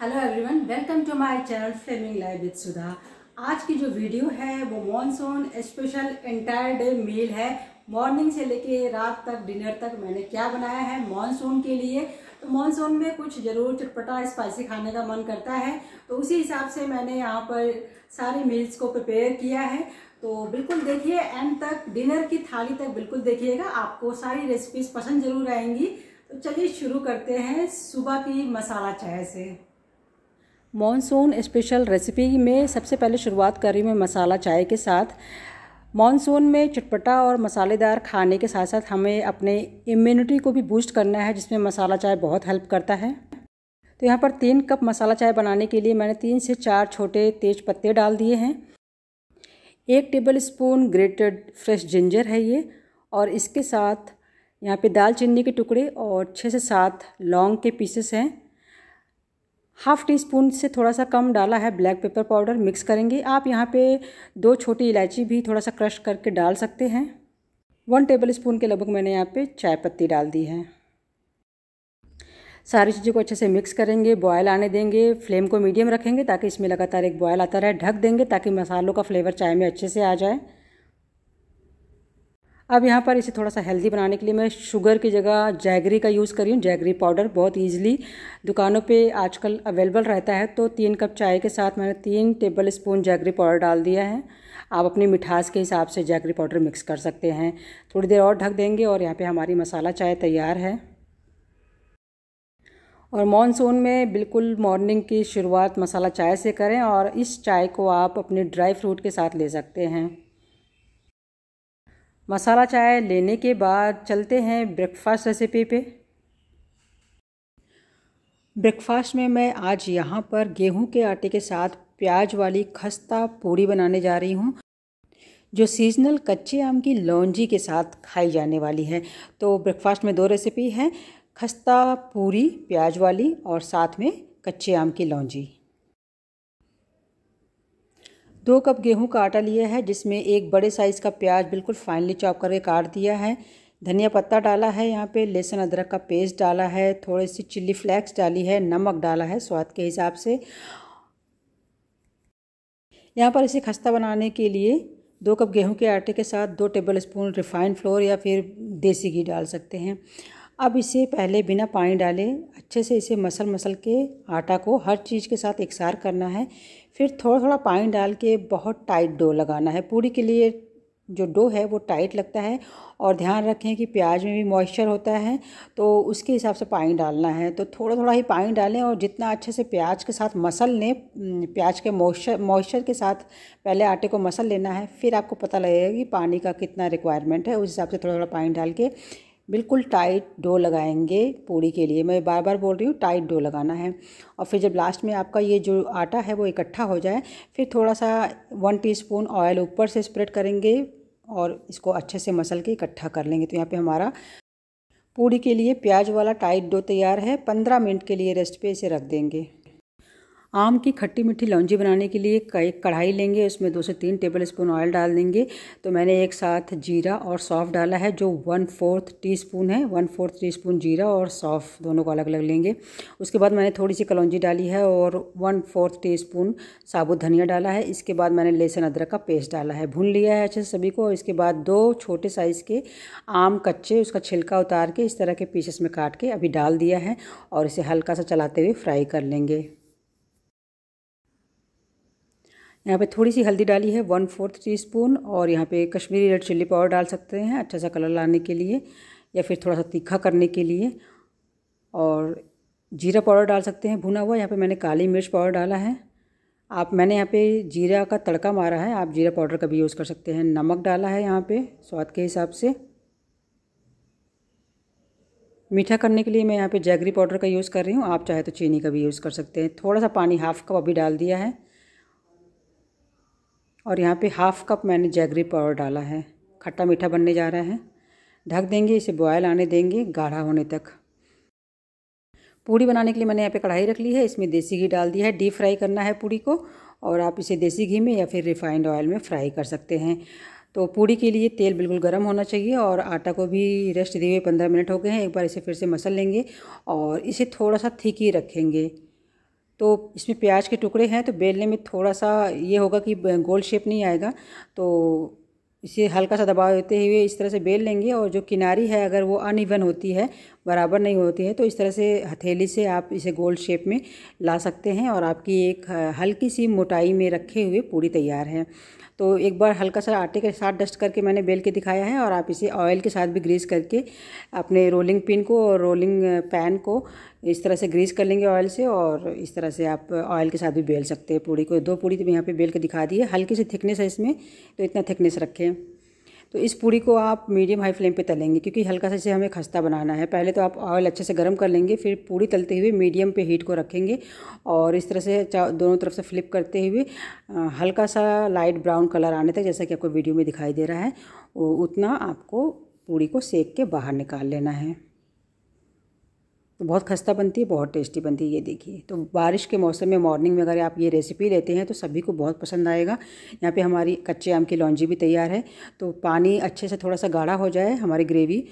hello everyone welcome to my channel flaming live with Sudha आज की जो वीडियो है वो monsoon special entire day meal है मॉर्निंग से लेके रात तक डिनर तक मैंने क्या बनाया है मॉनसून के लिए तो मॉनसून में कुछ ज़रूर चटपटा स्पाइसी खाने का मन करता है तो उसी हिसाब से मैंने यहाँ पर सारी मील्स को प्रिपेयर किया है तो बिल्कुल देखिए एंड तक डिनर की थाली तक बिल्कुल देखिएगा आपको सारी रेसिपीज़ पसंद ज़रूर आएंगी तो चलिए शुरू करते हैं सुबह की मसाला चाय से मॉनसून स्पेशल रेसिपी में सबसे पहले शुरुआत कर रही हूँ मैं मसाला चाय के साथ मॉनसून में चटपटा और मसालेदार खाने के साथ साथ हमें अपने इम्यूनिटी को भी बूस्ट करना है जिसमें मसाला चाय बहुत हेल्प करता है तो यहाँ पर तीन कप मसाला चाय बनाने के लिए मैंने तीन से चार छोटे तेज पत्ते डाल दिए हैं एक tablespoon grated fresh ginger है ये और इसके साथ यहाँ पे दालचीनी के टुकड़े और छः से सात लौंग के पीसेस हैं हाफ़ टी स्पून से थोड़ा सा कम डाला है ब्लैक पेपर पाउडर मिक्स करेंगे आप यहाँ पे दो छोटी इलायची भी थोड़ा सा क्रश करके डाल सकते हैं वन टेबल स्पून के लगभग मैंने यहाँ पे चाय पत्ती डाल दी है सारी चीज़ों को अच्छे से मिक्स करेंगे बॉयल आने देंगे फ्लेम को मीडियम रखेंगे ताकि इसमें लगातार एक बॉयल आता रहे ढक देंगे ताकि मसालों का फ्लेवर चाय में अच्छे से आ जाए अब यहाँ पर इसे थोड़ा सा हेल्दी बनाने के लिए मैं शुगर की जगह जैगरी का यूज़ करी हूँ जैगरी पाउडर बहुत ईजिली दुकानों पे आजकल अवेलेबल रहता है तो तीन कप चाय के साथ मैंने तीन टेबल स्पून जैगरी पाउडर डाल दिया है आप अपनी मिठास के हिसाब से जैगरी पाउडर मिक्स कर सकते हैं थोड़ी देर और ढक देंगे और यहाँ पर हमारी मसाला चाय तैयार है और मॉनसून में बिल्कुल मॉर्निंग की शुरुआत मसाला चाय से करें और इस चाय को आप अपने ड्राई फ्रूट के साथ ले सकते हैं मसाला चाय लेने के बाद चलते हैं ब्रेकफास्ट रेसिपी पे ब्रेकफास्ट में मैं आज यहाँ पर गेहूं के आटे के साथ प्याज वाली खस्ता पूड़ी बनाने जा रही हूँ जो सीजनल कच्चे आम की लौंजी के साथ खाई जाने वाली है तो ब्रेकफास्ट में दो रेसिपी है खस्ता पूरी प्याज वाली और साथ में कच्चे आम की लौंजी दो कप गेहूं का आटा लिया है जिसमें एक बड़े साइज़ का प्याज बिल्कुल फाइनली चॉप करके काट दिया है धनिया पत्ता डाला है यहाँ पे लहसुन अदरक का पेस्ट डाला है थोड़ी सी चिल्ली फ्लेक्स डाली है नमक डाला है स्वाद के हिसाब से यहाँ पर इसे खस्ता बनाने के लिए दो कप गेहूं के आटे के साथ दो टेबल स्पून रिफाइंड फ्लोर या फिर देसी घी डाल सकते हैं अब इसे पहले बिना पानी डाले अच्छे से इसे मसल मसल के आटा को हर चीज़ के साथ एकसार करना है फिर थोड़ा थोड़ा पानी डाल के बहुत टाइट डो लगाना है पूरी के लिए जो डो है वो टाइट लगता है और ध्यान रखें कि प्याज में भी मॉइस्चर होता है तो उसके हिसाब से पानी डालना है तो थोड़ा थोड़ा ही पानी डालें और जितना अच्छे से प्याज के साथ मसल लें प्याज के मॉइस्चर मॉइस्चर के साथ पहले आटे को मसल लेना है फिर आपको पता लगेगा कि पानी का कितना रिक्वायरमेंट है उस हिसाब से थोड़ा थोड़ा पानी डाल के बिल्कुल टाइट डो लगाएंगे पूड़ी के लिए मैं बार बार बोल रही हूँ टाइट डो लगाना है और फिर जब लास्ट में आपका ये जो आटा है वो इकट्ठा हो जाए फिर थोड़ा सा वन टीस्पून ऑयल ऊपर से स्प्रेड करेंगे और इसको अच्छे से मसल के इकट्ठा कर लेंगे तो यहाँ पे हमारा पूड़ी के लिए प्याज वाला टाइट डो तैयार है पंद्रह मिनट के लिए रेस्ट पे इसे रख देंगे आम की खट्टी मीठी लौंजी बनाने के लिए एक कढ़ाई लेंगे उसमें दो से तीन टेबल स्पून ऑयल डाल देंगे तो मैंने एक साथ जीरा और सौफ़ डाला है जो वन फोर्थ टी स्पून है वन फोर्थ टी स्पून जीरा और सौफ दोनों को अलग अलग लेंगे उसके बाद मैंने थोड़ी सी कलौजी डाली है और वन फोर्थ टी स्पून साबुत धनिया डाला है इसके बाद मैंने लहसुन अदरक का पेस्ट डाला है भून लिया है अच्छे से सभी को इसके बाद दो छोटे साइज़ के आम कच्चे उसका छिलका उतार के इस तरह के पीसेस में काट के अभी डाल दिया है और इसे हल्का सा चलाते हुए फ्राई कर लेंगे यहाँ पे थोड़ी सी हल्दी डाली है वन फोर्थ टी स्पून और यहाँ पे कश्मीरी रेड चिल्ली पाउडर डाल सकते हैं अच्छा सा कलर लाने के लिए या फिर थोड़ा सा तीखा करने के लिए और जीरा पाउडर डाल सकते हैं भुना हुआ यहाँ पे मैंने काली मिर्च पाउडर डाला है आप मैंने यहाँ पे जीरा का तड़का मारा है आप जीरा पाउडर का भी यूज़ कर सकते हैं नमक डाला है यहाँ पर स्वाद के हिसाब से मीठा करने के लिए मैं यहाँ पे जैगरी पाउडर का यूज़ कर रही हूँ आप चाहे तो चीनी का भी यूज़ कर सकते हैं थोड़ा सा पानी हाफ कप अभी डाल दिया है और यहाँ पे हाफ़ कप मैंने जैगरी पाउडर डाला है खट्टा मीठा बनने जा रहा है ढक देंगे इसे बॉयल आने देंगे गाढ़ा होने तक पूड़ी बनाने के लिए मैंने यहाँ पे कढ़ाई रख ली है इसमें देसी घी डाल दिया है डीप फ्राई करना है पूड़ी को और आप इसे देसी घी में या फिर रिफाइंड ऑयल में फ्राई कर सकते हैं तो पूड़ी के लिए तेल बिल्कुल गर्म होना चाहिए और आटा को भी रेस्ट दिए हुए पंद्रह मिनट हो गए हैं एक बार इसे फिर से मसल लेंगे और इसे थोड़ा सा थीक ही रखेंगे तो इसमें प्याज के टुकड़े हैं तो बेलने में थोड़ा सा ये होगा कि गोल शेप नहीं आएगा तो इसे हल्का सा दबाव देते हुए इस तरह से बेल लेंगे और जो किनारी है अगर वो अनइवन होती है बराबर नहीं होती है तो इस तरह से हथेली से आप इसे गोल शेप में ला सकते हैं और आपकी एक हल्की सी मोटाई में रखे हुए पूरी तैयार है तो एक बार हल्का सा आटे के साथ डस्ट करके मैंने बेल के दिखाया है और आप इसे ऑयल के साथ भी ग्रीस करके अपने रोलिंग पिन को और रोलिंग पैन को इस तरह से ग्रीस कर लेंगे ऑयल से और इस तरह से आप ऑयल के साथ भी बेल सकते हैं पूड़ी को दो पूड़ी तो मैं यहाँ पे बेल के दिखा दी है हल्की सी थिकनेस है इसमें तो इतना थिकनेस रखें तो इस पूड़ी को आप मीडियम हाई फ्लेम पे तलेंगे क्योंकि हल्का सा इसे हमें खस्ता बनाना है पहले तो आप ऑयल अच्छे से गर्म कर लेंगे फिर पूड़ी तलते हुए मीडियम पर हीट को रखेंगे और इस तरह से दोनों तरफ से फ्लिप करते हुए हल्का सा लाइट ब्राउन कलर आने तक जैसा कि आपको वीडियो में दिखाई दे रहा है उतना आपको पूड़ी को सेक के बाहर निकाल लेना है तो बहुत खस्ता बनती है बहुत टेस्टी बनती है ये देखिए तो बारिश के मौसम में मॉर्निंग में अगर आप ये रेसिपी लेते हैं तो सभी को बहुत पसंद आएगा यहाँ पे हमारी कच्चे आम की लॉन्जी भी तैयार है तो पानी अच्छे से थोड़ा सा गाढ़ा हो जाए हमारी ग्रेवी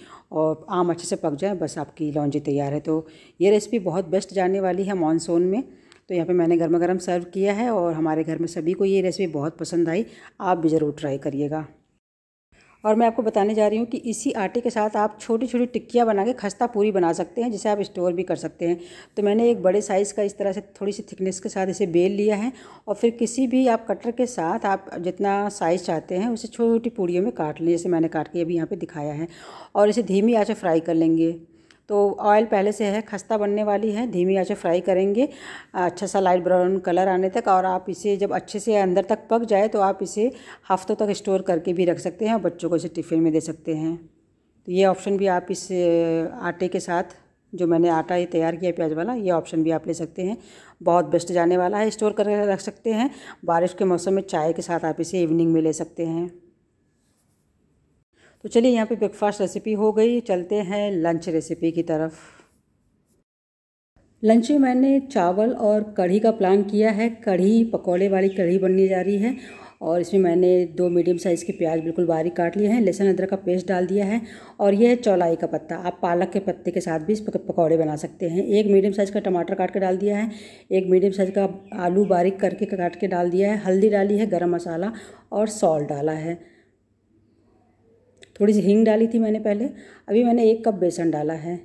और आम अच्छे से पक जाए बस आपकी लॉन्जी तैयार है तो ये रेसिपी बहुत बेस्ट जाने वाली है मानसून में तो यहाँ पर मैंने गर्मा गर्म सर्व किया है और हमारे घर में सभी को ये रेसिपी बहुत पसंद आई आप भी ज़रूर ट्राई करिएगा और मैं आपको बताने जा रही हूँ कि इसी आटे के साथ आप छोटी छोटी टिक्कियाँ बना के खस्ता पूरी बना सकते हैं जिसे आप स्टोर भी कर सकते हैं तो मैंने एक बड़े साइज़ का इस तरह से थोड़ी सी थिकनेस के साथ इसे बेल लिया है और फिर किसी भी आप कटर के साथ आप जितना साइज़ चाहते हैं उसे छोटी पूड़ियों में काट लें जैसे मैंने काट के अभी यहाँ पर दिखाया है और इसे धीमी आँच फ्राई कर लेंगे तो ऑयल पहले से है खस्ता बनने वाली है धीमी आँच फ्राई करेंगे अच्छा सा लाइट ब्राउन कलर आने तक और आप इसे जब अच्छे से अंदर तक पक जाए तो आप इसे हफ्तों तक स्टोर करके भी रख सकते हैं और बच्चों को इसे टिफ़िन में दे सकते हैं तो ये ऑप्शन भी आप इस आटे के साथ जो मैंने आटा ये तैयार किया प्याज वाला ये ऑप्शन भी आप ले सकते हैं बहुत बेस्ट जाने वाला है स्टोर करके रख सकते हैं बारिश के मौसम में चाय के साथ आप इसे इवनिंग में ले सकते हैं तो चलिए यहाँ पे ब्रेकफास्ट रेसिपी हो गई चलते हैं लंच रेसिपी की तरफ लंच में मैंने चावल और कढ़ी का प्लान किया है कढ़ी पकौड़े वाली कढ़ी बनने जा रही है और इसमें मैंने दो मीडियम साइज़ के प्याज बिल्कुल बारीक काट लिए हैं लहसुन अदरक का पेस्ट डाल दिया है और यह है चौलाई का पत्ता आप पालक के पत्ते के साथ भी इस पकौड़े बना सकते हैं एक मीडियम साइज़ का टमाटर काट के डाल दिया है एक मीडियम साइज़ का आलू बारीक करके काट के डाल दिया है हल्दी डाली है गर्म मसाला और सॉल्ट डाला है थोड़ी सी हींग डाली थी मैंने पहले अभी मैंने एक कप बेसन डाला है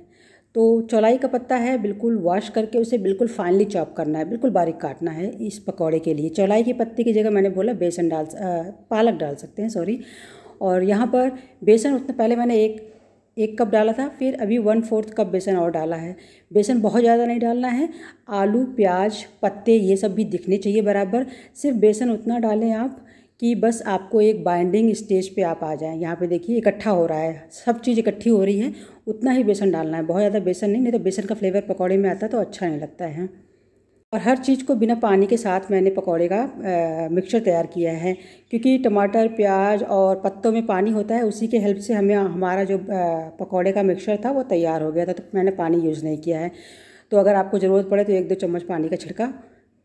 तो चौलाई का पत्ता है बिल्कुल वॉश करके उसे बिल्कुल फाइनली चॉप करना है बिल्कुल बारीक काटना है इस पकौड़े के लिए चौलाई के पत्ते की जगह मैंने बोला बेसन डाल आ, पालक डाल सकते हैं सॉरी और यहाँ पर बेसन उतना पहले मैंने एक एक कप डाला था फिर अभी वन फोर्थ कप बेसन और डाला है बेसन बहुत ज़्यादा नहीं डालना है आलू प्याज पत्ते ये सब भी दिखने चाहिए बराबर सिर्फ बेसन उतना डालें आप कि बस आपको एक बाइंडिंग स्टेज पे आप आ जाएं यहाँ पे देखिए इकट्ठा हो रहा है सब चीज़ इकट्ठी हो रही है उतना ही बेसन डालना है बहुत ज़्यादा बेसन नहीं नहीं तो बेसन का फ्लेवर पकौड़े में आता तो अच्छा नहीं लगता है और हर चीज़ को बिना पानी के साथ मैंने पकौड़े का मिक्सचर तैयार किया है क्योंकि टमाटर प्याज और पत्तों में पानी होता है उसी के हेल्प से हमें हमारा जो पकौड़े का मिक्सचर था वो तैयार हो गया था तो मैंने पानी यूज़ नहीं किया है तो अगर आपको ज़रूरत पड़े तो एक दो चम्मच पानी का छिड़का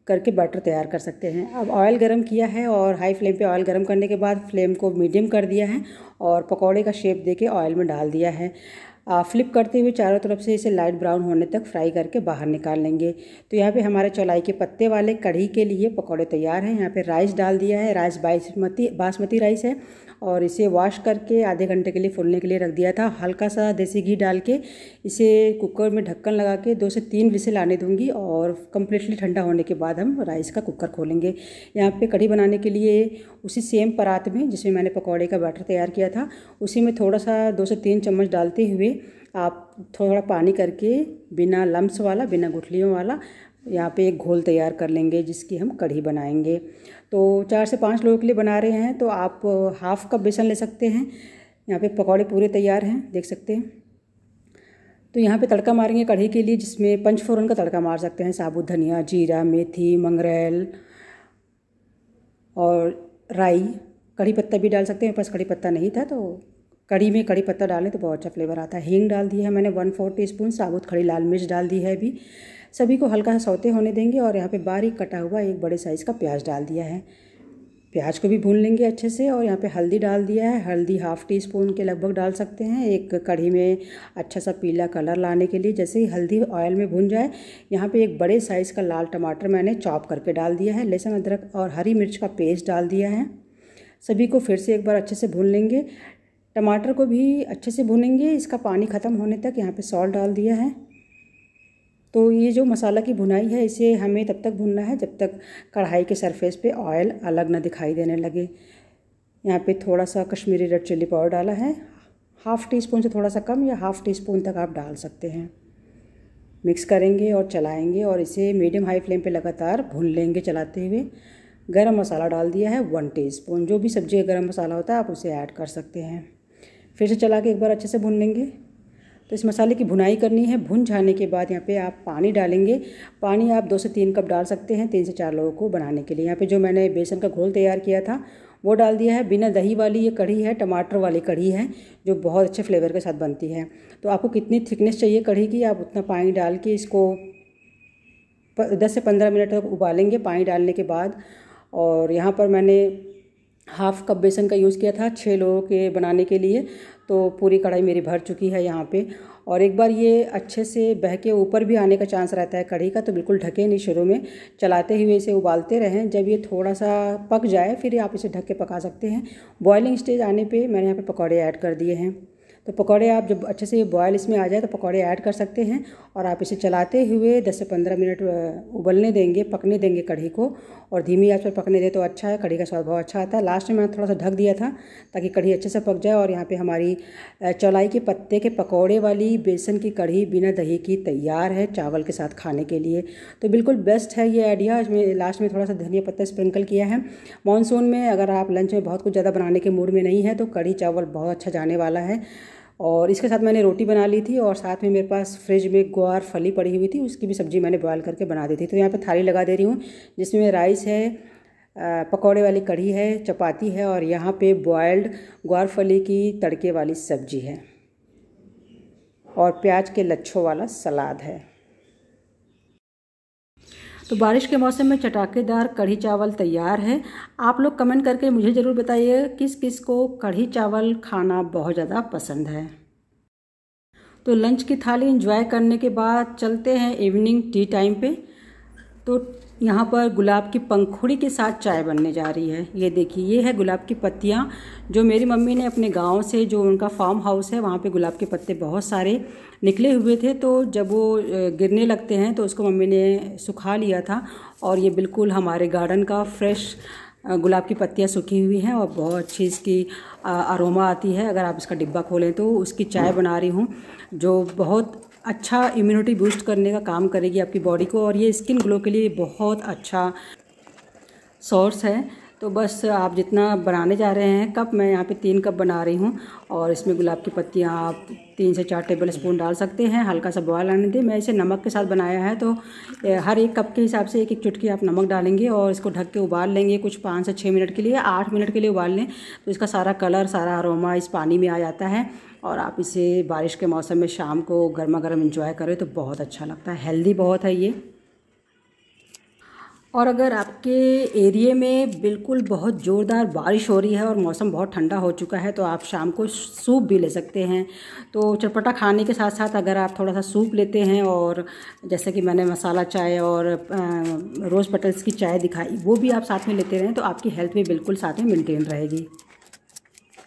करके बटर तैयार कर सकते हैं अब ऑयल गरम किया है और हाई फ्लेम पे ऑयल गरम करने के बाद फ्लेम को मीडियम कर दिया है और पकौड़े का शेप देके ऑयल में डाल दिया है आ, फ्लिप करते हुए चारों तरफ से इसे लाइट ब्राउन होने तक फ्राई करके बाहर निकाल लेंगे तो यहाँ पे हमारे चौलाई के पत्ते वाले कढ़ी के लिए पकौड़े तैयार हैं यहाँ पे राइस डाल दिया है राइस बासमती बासमती राइस है और इसे वॉश करके आधे घंटे के लिए फूलने के लिए रख दिया था हल्का सा देसी घी डाल के इसे कुकर में ढक्कन लगा के दो से तीन विसिल लाने दूँगी और कम्प्लीटली ठंडा होने के बाद हम राइस का कुकर खोलेंगे यहाँ पे कढ़ी बनाने के लिए उसी सेम परात में जिसमें मैंने पकौड़े का बैटर तैयार किया था उसी में थोड़ा सा दो से तीन चम्मच डालते हुए आप थोड़ा पानी करके बिना लम्स वाला बिना गुठलियों वाला यहाँ पे एक घोल तैयार कर लेंगे जिसकी हम कढ़ी बनाएंगे तो चार से पाँच लोगों के लिए बना रहे हैं तो आप हाफ़ कप बेसन ले सकते हैं यहाँ पे पकौड़े पूरे तैयार हैं देख सकते हैं तो यहाँ पे तड़का मारेंगे कढ़ी के लिए जिसमें पंचफोरन का तड़का मार सकते हैं साबुत धनिया जीरा मेथी मंगरेल और राई कढ़ी पत्ता भी डाल सकते हैं पास कढ़ी पत्ता नहीं था तो कड़ी में कड़ी पत्ता डालें तो बहुत अच्छा फ्लेवर आता है हींग डाल दी है मैंने वन फोर टी स्पून साबुत खड़ी लाल मिर्च डाल दी है अभी सभी को हल्का सा सौते होने देंगे और यहाँ पे बारीक कटा हुआ एक बड़े साइज़ का प्याज डाल दिया है प्याज को भी भून लेंगे अच्छे से और यहाँ पे हल्दी डाल दिया है हल्दी हाफ़ टी स्पून के लगभग डाल सकते हैं एक कढ़ी में अच्छा सा पीला कलर लाने के लिए जैसे ही हल्दी ऑयल में भून जाए यहाँ पे एक बड़े साइज़ का लाल टमाटर मैंने चॉप करके डाल दिया है लहसुन अदरक और हरी मिर्च का पेस्ट डाल दिया है सभी को फिर से एक बार अच्छे से भून लेंगे टमाटर को भी अच्छे से भुनेंगे इसका पानी ख़त्म होने तक यहाँ पे सॉल्ट डाल दिया है तो ये जो मसाला की भुनाई है इसे हमें तब तक भुनना है जब तक कढ़ाई के सरफेस पे ऑयल अलग ना दिखाई देने लगे यहाँ पे थोड़ा सा कश्मीरी रेड चिल्ली पाउडर डाला है हाफ़ टी स्पून से थोड़ा सा कम या हाफ़ टी स्पून तक आप डाल सकते हैं मिक्स करेंगे और चलाएँगे और इसे मीडियम हाई फ्लेम पर लगातार भून लेंगे चलाते हुए गरम मसाला डाल दिया है वन टीस्पून जो भी सब्ज़ी का गरम मसाला होता है आप उसे ऐड कर सकते हैं फिर से चला के एक बार अच्छे से भून लेंगे तो इस मसाले की भुनाई करनी है भुन जाने के बाद यहाँ पे आप पानी डालेंगे पानी आप दो से तीन कप डाल सकते हैं तीन से चार लोगों को बनाने के लिए यहाँ पे जो मैंने बेसन का घोल तैयार किया था वो डाल दिया है बिना दही वाली ये कढ़ी है टमाटर वाली कढ़ी है जो बहुत अच्छे फ्लेवर के साथ बनती है तो आपको कितनी थिकनेस चाहिए कढ़ी की आप उतना पानी डाल के इसको दस से पंद्रह मिनट तक उबालेंगे पानी डालने के बाद और यहाँ पर मैंने हाफ़ कप बेसन का यूज़ किया था छः लोगों के बनाने के लिए तो पूरी कढ़ाई मेरी भर चुकी है यहाँ पे और एक बार ये अच्छे से बह के ऊपर भी आने का चांस रहता है कढ़ी का तो बिल्कुल ढके नहीं शुरू में चलाते हुए इसे उबालते रहें जब ये थोड़ा सा पक जाए फिर आप इसे ढक के पका सकते हैं बॉयलिंग स्टेज आने पे मैंने यहाँ पे पकौड़े ऐड कर दिए हैं तो पकौड़े आप जब अच्छे से बॉयल इसमें आ जाए तो पकौड़े ऐड कर सकते हैं और आप इसे चलाते हुए 10 से 15 मिनट उबलने देंगे पकने देंगे कढ़ी को और धीमी आंच पर पकने दे तो अच्छा है कढ़ी का स्वाद बहुत अच्छा आता है लास्ट में मैंने थोड़ा सा ढक दिया था ताकि कढ़ी अच्छे से पक जाए और यहाँ पर हमारी चौलाई के पत्ते के पकौड़े वाली बेसन की कढ़ी बिना दही की तैयार है चावल के साथ खाने के लिए तो बिल्कुल बेस्ट है ये आइडिया इसमें लास्ट में थोड़ा सा धनिया पत्ता स्प्रिंकल किया है मानसून में अगर आप लंच में बहुत कुछ ज़्यादा बनाने के मूड में नहीं है तो कढ़ी चावल बहुत अच्छा जाने वाला है और इसके साथ मैंने रोटी बना ली थी और साथ में मेरे पास फ्रिज में ग्वार फली पड़ी हुई थी उसकी भी सब्ज़ी मैंने बॉयल करके बना दी थी तो यहाँ पर थाली लगा दे रही हूँ जिसमें राइस है पकौड़े वाली कढ़ी है चपाती है और यहाँ पे बॉयल्ड ग्वार फली की तड़के वाली सब्जी है और प्याज के लच्छों वाला सलाद है तो बारिश के मौसम में चटाकेदार कढ़ी चावल तैयार है आप लोग कमेंट करके मुझे ज़रूर बताइए किस किस को कढ़ी चावल खाना बहुत ज़्यादा पसंद है तो लंच की थाली एंजॉय करने के बाद चलते हैं इवनिंग टी टाइम पे तो यहाँ पर गुलाब की पंखुड़ी के साथ चाय बनने जा रही है ये देखिए ये है गुलाब की पत्तियाँ जो मेरी मम्मी ने अपने गांव से जो उनका फार्म हाउस है वहाँ पे गुलाब के पत्ते बहुत सारे निकले हुए थे तो जब वो गिरने लगते हैं तो उसको मम्मी ने सुखा लिया था और ये बिल्कुल हमारे गार्डन का फ्रेश गुलाब की पत्तियाँ सूखी हुई हैं और बहुत अच्छी इसकी अरोमा आती है अगर आप इसका डिब्बा खोलें तो उसकी चाय बना रही हूँ जो बहुत अच्छा इम्यूनिटी बूस्ट करने का काम करेगी आपकी बॉडी को और ये स्किन ग्लो के लिए बहुत अच्छा सोर्स है तो बस आप जितना बनाने जा रहे हैं कप मैं यहाँ पे तीन कप बना रही हूँ और इसमें गुलाब की पत्तियाँ आप तीन से चार टेबल स्पून डाल सकते हैं हल्का सा बॉयल आने दें मैं इसे नमक के साथ बनाया है तो हर एक कप के हिसाब से एक एक चुटकी आप नमक डालेंगे और इसको ढक के उबाल लेंगे कुछ पाँच से छः मिनट के लिए आठ मिनट के लिए उबाल लें तो इसका सारा कलर सारा अरोमा इस पानी में आ जाता है और आप इसे बारिश के मौसम में शाम को गर्मा गर्म करें तो बहुत अच्छा लगता है हेल्दी बहुत है ये और अगर आपके एरिए में बिल्कुल बहुत ज़ोरदार बारिश हो रही है और मौसम बहुत ठंडा हो चुका है तो आप शाम को सूप भी ले सकते हैं तो चटपटा खाने के साथ साथ अगर आप थोड़ा सा सूप लेते हैं और जैसे कि मैंने मसाला चाय और रोज़ पटल्स की चाय दिखाई वो भी आप साथ में लेते रहें तो आपकी हेल्थ भी बिल्कुल साथ में मेनटेन रहेगी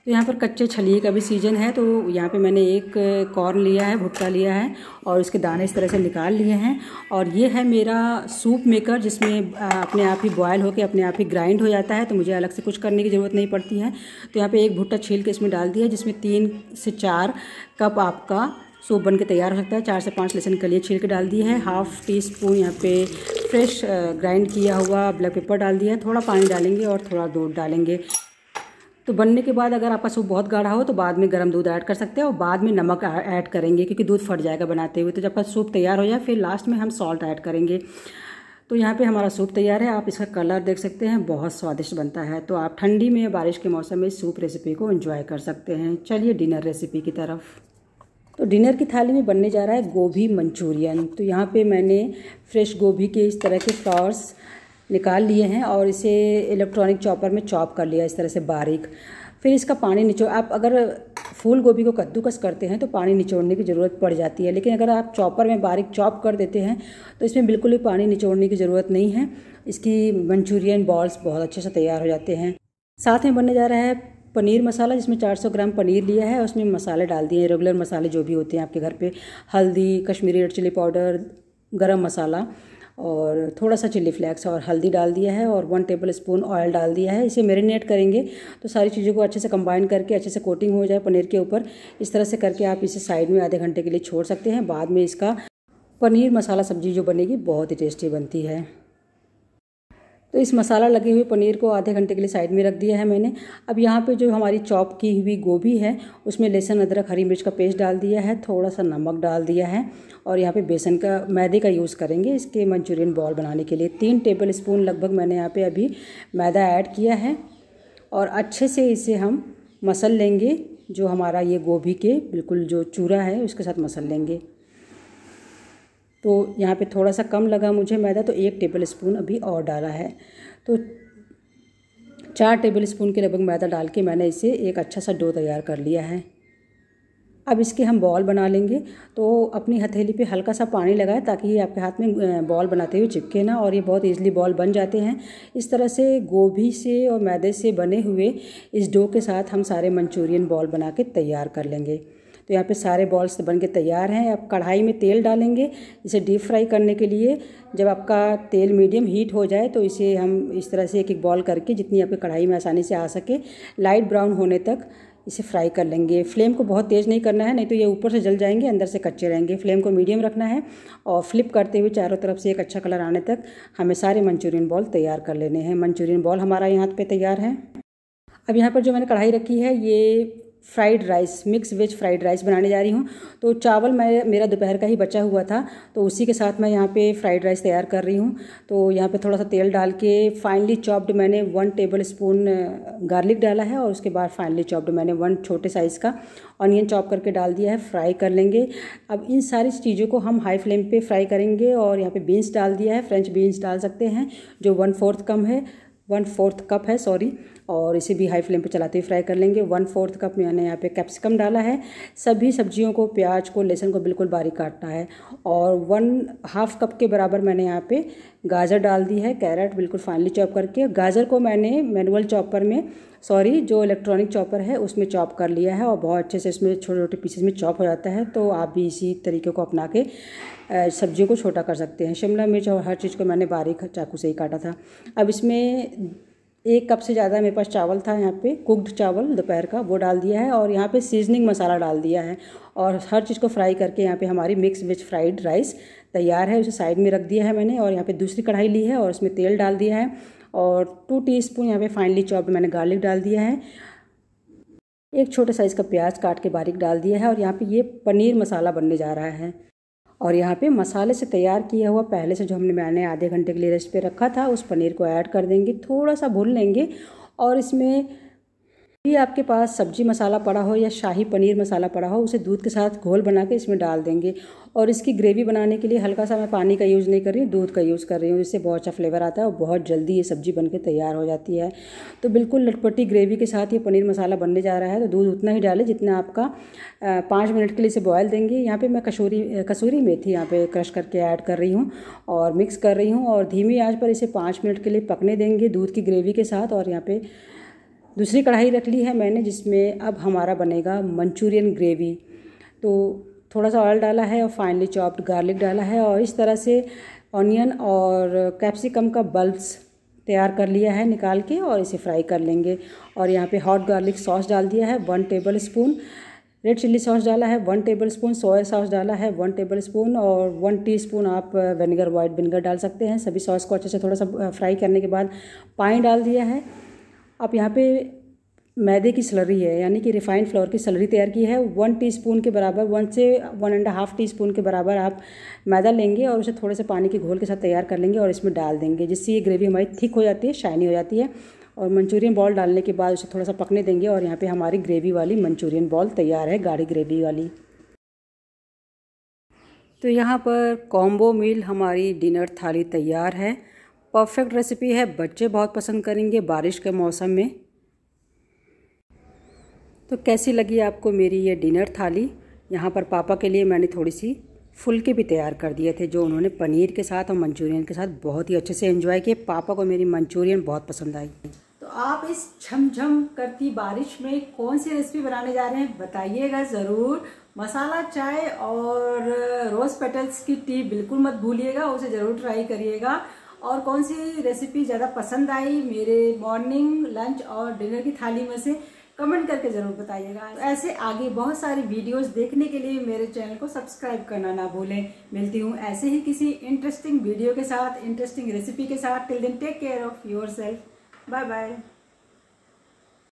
तो यहाँ पर कच्चे छलिए का भी सीज़न है तो यहाँ पे मैंने एक कॉर्न लिया है भुट्टा लिया है और उसके दाने इस तरह से निकाल लिए हैं और ये है मेरा सूप मेकर जिसमें अपने आप ही बॉयल होकर अपने आप ही ग्राइंड हो जाता है तो मुझे अलग से कुछ करने की ज़रूरत नहीं पड़ती है तो यहाँ पर एक भुट्टा छील के इसमें डाल दिया जिसमें तीन से चार कप आपका सूप बन के तैयार हो सकता है चार से पाँच लहसुन कलिए छील के डाल दिए हैं हाफ़ टी स्पून यहाँ पे फ्रेश ग्राइंड किया हुआ ब्लैक पेपर डाल दिया है थोड़ा पानी डालेंगे और थोड़ा दूध डालेंगे तो बनने के बाद अगर आपका सूप बहुत गाढ़ा हो तो बाद में गर्म दूध ऐड कर सकते हैं और बाद में नमक ऐड करेंगे क्योंकि दूध फट जाएगा बनाते हुए तो जब सूप तैयार हो जाए फिर लास्ट में हम सॉल्ट ऐड करेंगे तो यहाँ पे हमारा सूप तैयार है आप इसका कलर देख सकते हैं बहुत स्वादिष्ट बनता है तो आप ठंडी में बारिश के मौसम में सूप रेसिपी को एंजॉय कर सकते हैं चलिए डिनर रेसिपी की तरफ तो डिनर की थाली में बनने जा रहा है गोभी मंचूरियन तो यहाँ पे मैंने फ्रेश गोभी के इस तरह के फ्लावर्स निकाल लिए हैं और इसे इलेक्ट्रॉनिक चॉपर में चॉप कर लिया इस तरह से बारीक फिर इसका पानी निचोड़ आप अगर फूल गोभी को कद्दूकस करते हैं तो पानी निचोड़ने की ज़रूरत पड़ जाती है लेकिन अगर आप चॉपर में बारीक चॉप कर देते हैं तो इसमें बिल्कुल भी पानी निचोड़ने की ज़रूरत नहीं है इसकी मंचूरियन बॉल्स बहुत अच्छे से तैयार हो जाते हैं साथ में बनने जा रहा है पनीर मसाला जिसमें 400 ग्राम पनीर लिया है उसमें मसाले डाल दिए रेगुलर मसाले जो भी होते हैं आपके घर पे हल्दी कश्मीरी रेड चिली पाउडर गरम मसाला और थोड़ा सा चिल्ली फ्लैक्स और हल्दी डाल दिया है और वन टेबल स्पून ऑयल डाल दिया है इसे मेरीनेट करेंगे तो सारी चीज़ों को अच्छे से कंबाइन करके अच्छे से कोटिंग हो जाए पनीर के ऊपर इस तरह से करके आप इसे साइड में आधे घंटे के लिए छोड़ सकते हैं बाद में इसका पनीर मसाला सब्जी जो बनेगी बहुत ही टेस्टी बनती है तो इस मसाला लगे हुए पनीर को आधे घंटे के लिए साइड में रख दिया है मैंने अब यहाँ पे जो हमारी चॉप की हुई गोभी है उसमें लहसुन अदरक हरी मिर्च का पेस्ट डाल दिया है थोड़ा सा नमक डाल दिया है और यहाँ पे बेसन का मैदे का यूज़ करेंगे इसके मंचूरियन बॉल बनाने के लिए तीन टेबल स्पून लगभग मैंने यहाँ पर अभी मैदा ऐड किया है और अच्छे से इसे हम मसल लेंगे जो हमारा ये गोभी के बिल्कुल जो चूरा है उसके साथ मसल लेंगे तो यहाँ पे थोड़ा सा कम लगा मुझे मैदा तो एक टेबल स्पून अभी और डाला है तो चार टेबल स्पून के लगभग मैदा डाल के मैंने इसे एक अच्छा सा डो तैयार कर लिया है अब इसके हम बॉल बना लेंगे तो अपनी हथेली पे हल्का सा पानी लगाएं ताकि ये आपके हाथ में बॉल बनाते हुए चिपके ना और ये बहुत ईजिली बॉल बन जाते हैं इस तरह से गोभी से और मैदे से बने हुए इस डो के साथ हम सारे मंचूरियन बॉल बना के तैयार कर लेंगे तो यहाँ पे सारे बॉल्स बन के तैयार हैं अब कढ़ाई में तेल डालेंगे इसे डीप फ्राई करने के लिए जब आपका तेल मीडियम हीट हो जाए तो इसे हम इस तरह से एक एक बॉल करके जितनी आपकी कढ़ाई में आसानी से आ सके लाइट ब्राउन होने तक इसे फ्राई कर लेंगे फ्लेम को बहुत तेज़ नहीं करना है नहीं तो ये ऊपर से जल जाएंगे अंदर से कच्चे रहेंगे फ्लेम को मीडियम रखना है और फ्लिप करते हुए चारों तरफ से एक अच्छा कलर आने तक हमें सारे मंचूरियन बॉल तैयार कर लेने हैं मंचूरियन बॉल हमारा यहाँ पे तैयार है अब यहाँ पर जो मैंने कढ़ाई रखी है ये fried rice mix veg fried rice बनाने जा रही हूँ तो चावल मैं मेरा दोपहर का ही बचा हुआ था तो उसी के साथ मैं यहाँ पे फ्राइड राइस तैयार कर रही हूँ तो यहाँ पे थोड़ा सा तेल डाल के फाइनली चॉप्ड मैंने वन टेबल स्पून गार्लिक डाला है और उसके बाद फाइनली चॉप्ड मैंने वन छोटे साइज़ का ऑनियन चॉप करके डाल दिया है फ्राई कर लेंगे अब इन सारी चीज़ों को हम हाई फ्लेम पर फ्राई करेंगे और यहाँ पर बीन्स डाल दिया है फ्रेंच बीन्स डाल सकते हैं जो वन फोर्थ कम है वन फोर्थ कप है सॉरी और इसे भी हाई फ्लेम पे चलाते हुए फ्राई कर लेंगे वन फोर्थ कप मैंने यहाँ पे कैप्सिकम डाला है सभी सब्जियों को प्याज को लहसुन को बिल्कुल बारीक काटना है और वन हाफ कप के बराबर मैंने यहाँ पे गाजर डाल दी है कैरेट बिल्कुल फाइनली चॉप करके गाजर को मैंने मैनुअल चॉपर में सॉरी जो इलेक्ट्रॉनिक चॉपर है उसमें चॉप कर लिया है और बहुत अच्छे से इसमें छोटे छोटे पीसेस में चॉप हो जाता है तो आप भी इसी तरीके को अपना के सब्जियों को छोटा कर सकते हैं शिमला मिर्च और हर चीज़ को मैंने बारीक चाकू से ही काटा था अब इसमें एक कप से ज़्यादा मेरे पास चावल था यहाँ पे कुक्ड चावल दोपहर का वो डाल दिया है और यहाँ पे सीजनिंग मसाला डाल दिया है और हर चीज़ को फ्राई करके यहाँ पे हमारी मिक्स वेज फ्राइड राइस तैयार है उसे साइड में रख दिया है मैंने और यहाँ पे दूसरी कढ़ाई ली है और उसमें तेल डाल दिया है और टू टी स्पून यहाँ फाइनली चॉप मैंने गार्लिक डाल दिया है एक छोटे साइज़ का प्याज काट के बारीक डाल दिया है और यहाँ पर ये पनीर मसाला बनने जा रहा है और यहाँ पे मसाले से तैयार किया हुआ पहले से जो हमने मैंने आधे घंटे के लिए रेस्ट पे रखा था उस पनीर को ऐड कर देंगे थोड़ा सा भून लेंगे और इसमें भी आपके पास सब्जी मसाला पड़ा हो या शाही पनीर मसाला पड़ा हो उसे दूध के साथ घोल बना के इसमें डाल देंगे और इसकी ग्रेवी बनाने के लिए हल्का सा मैं पानी का यूज़ नहीं कर रही हूँ दूध का यूज़ कर रही हूँ इससे बहुत अच्छा फ्लेवर आता है और बहुत जल्दी ये सब्ज़ी बन के तैयार हो जाती है तो बिल्कुल लटपटी ग्रेवी के साथ ये पनीर मसाला बनने जा रहा है तो दूध उतना ही डालें जितना आपका पाँच मिनट के लिए इसे बॉयल देंगे यहाँ पर मैं कसूरी कसूरी मेथी यहाँ पर क्रश करके ऐड कर रही हूँ और मिक्स कर रही हूँ और धीमी आँच पर इसे पाँच मिनट के लिए पकने देंगे दूध की ग्रेवी के साथ और यहाँ पर दूसरी कढ़ाई रख ली है मैंने जिसमें अब हमारा बनेगा मंचूरियन ग्रेवी तो थोड़ा सा ऑयल डाला है और फाइनली चॉप्ड गार्लिक डाला है और इस तरह से ऑनियन और कैप्सिकम का बल्ब्स तैयार कर लिया है निकाल के और इसे फ्राई कर लेंगे और यहाँ पे हॉट गार्लिक सॉस डाल दिया है one tablespoon red chilli sauce डाला है one tablespoon soya sauce डाला है वन टेबल स्पून और वन टी स्पून आप विनेगर वाइट विनेगर डाल सकते हैं सभी सॉस को अच्छे से थोड़ा सा फ्राई करने के बाद पानी डाल दिया है आप यहाँ पे मैदे की सलरी है यानी कि रिफाइंड फ्लोर की सलरी तैयार की है वन टीस्पून के बराबर वन से one and half teaspoon के बराबर आप मैदा लेंगे और उसे थोड़े से पानी के घोल के साथ तैयार कर लेंगे और इसमें डाल देंगे जिससे ये ग्रेवी हमारी थिक हो जाती है शाइनी हो जाती है और मंचूरियन बॉल डालने के बाद उसे थोड़ा सा पकने देंगे और यहाँ पर हमारी ग्रेवी वाली मंचूरियन बॉल तैयार है गाढ़ी ग्रेवी वाली तो यहाँ पर कॉम्बो मील हमारी डिनर थाली तैयार है परफेक्ट रेसिपी है बच्चे बहुत पसंद करेंगे बारिश के मौसम में तो कैसी लगी आपको मेरी ये डिनर थाली यहाँ पर पापा के लिए मैंने थोड़ी सी फुलके भी तैयार कर दिए थे जो उन्होंने पनीर के साथ और मंचूरियन के साथ बहुत ही अच्छे से एंजॉय किए पापा को मेरी मंचूरियन बहुत पसंद आई तो आप इस झमझम करती बारिश में कौन सी रेसिपी बनाने जा रहे हैं बताइएगा ज़रूर मसाला चाय और रोज़ पेटल्स की टी बिल्कुल मत भूलिएगा उसे ज़रूर ट्राई करिएगा और कौन सी रेसिपी ज़्यादा पसंद आई मेरे मॉर्निंग लंच और डिनर की थाली में से कमेंट करके ज़रूर बताइएगा तो ऐसे आगे बहुत सारी वीडियोस देखने के लिए मेरे चैनल को सब्सक्राइब करना ना भूलें मिलती हूँ ऐसे ही किसी इंटरेस्टिंग वीडियो के साथ इंटरेस्टिंग रेसिपी के साथ till then take care of yourself bye bye